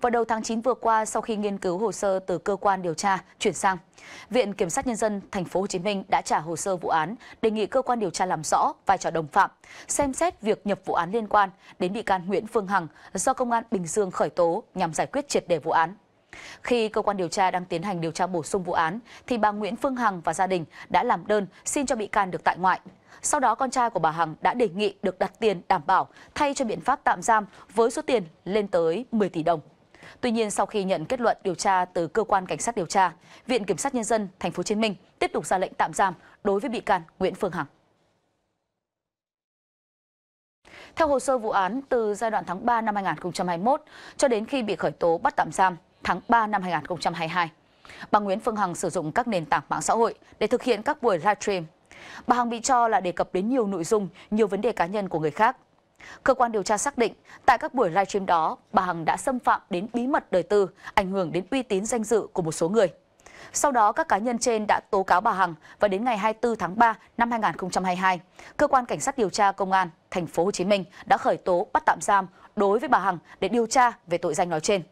vào đầu tháng 9 vừa qua sau khi nghiên cứu hồ sơ từ cơ quan điều tra chuyển sang. Viện Kiểm sát Nhân dân Thành phố Hồ Chí Minh đã trả hồ sơ vụ án, đề nghị cơ quan điều tra làm rõ vai trò đồng phạm, xem xét việc nhập vụ án liên quan đến bị can Nguyễn Phương Hằng do Công an Bình Dương khởi tố nhằm giải quyết triệt đề vụ án. Khi cơ quan điều tra đang tiến hành điều tra bổ sung vụ án, thì bà Nguyễn Phương Hằng và gia đình đã làm đơn xin cho bị can được tại ngoại. Sau đó con trai của bà Hằng đã đề nghị được đặt tiền đảm bảo thay cho biện pháp tạm giam với số tiền lên tới 10 tỷ đồng. Tuy nhiên sau khi nhận kết luận điều tra từ cơ quan cảnh sát điều tra, Viện kiểm sát nhân dân thành phố Hồ Chí Minh tiếp tục ra lệnh tạm giam đối với bị can Nguyễn Phương Hằng. Theo hồ sơ vụ án, từ giai đoạn tháng 3 năm 2021 cho đến khi bị khởi tố bắt tạm giam tháng 3 năm 2022, bà Nguyễn Phương Hằng sử dụng các nền tảng mạng xã hội để thực hiện các buổi livestream. Bà Hằng bị cho là đề cập đến nhiều nội dung, nhiều vấn đề cá nhân của người khác Cơ quan điều tra xác định, tại các buổi livestream đó, bà Hằng đã xâm phạm đến bí mật đời tư, ảnh hưởng đến uy tín danh dự của một số người. Sau đó, các cá nhân trên đã tố cáo bà Hằng và đến ngày 24 tháng 3 năm 2022, cơ quan cảnh sát điều tra công an thành phố Hồ Chí Minh đã khởi tố bắt tạm giam đối với bà Hằng để điều tra về tội danh nói trên.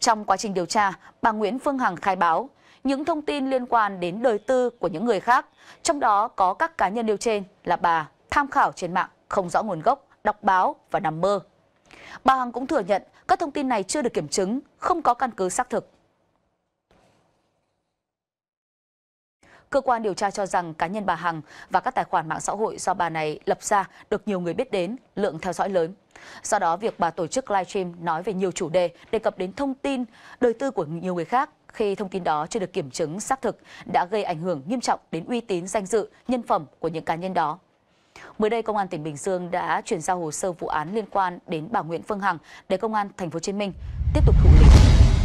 Trong quá trình điều tra, bà Nguyễn Phương Hằng khai báo những thông tin liên quan đến đời tư của những người khác, trong đó có các cá nhân nêu trên là bà tham khảo trên mạng không rõ nguồn gốc đọc báo và nằm mơ. Bà Hằng cũng thừa nhận các thông tin này chưa được kiểm chứng, không có căn cứ xác thực. Cơ quan điều tra cho rằng cá nhân bà Hằng và các tài khoản mạng xã hội do bà này lập ra được nhiều người biết đến, lượng theo dõi lớn. Do đó, việc bà tổ chức livestream nói về nhiều chủ đề, đề cập đến thông tin, đời tư của nhiều người khác khi thông tin đó chưa được kiểm chứng xác thực đã gây ảnh hưởng nghiêm trọng đến uy tín danh dự, nhân phẩm của những cá nhân đó. Mới đây, Công an tỉnh Bình Dương đã chuyển giao hồ sơ vụ án liên quan đến bà Nguyễn Phương Hằng để Công an Thành phố Hồ Chí Minh tiếp tục thụ lý.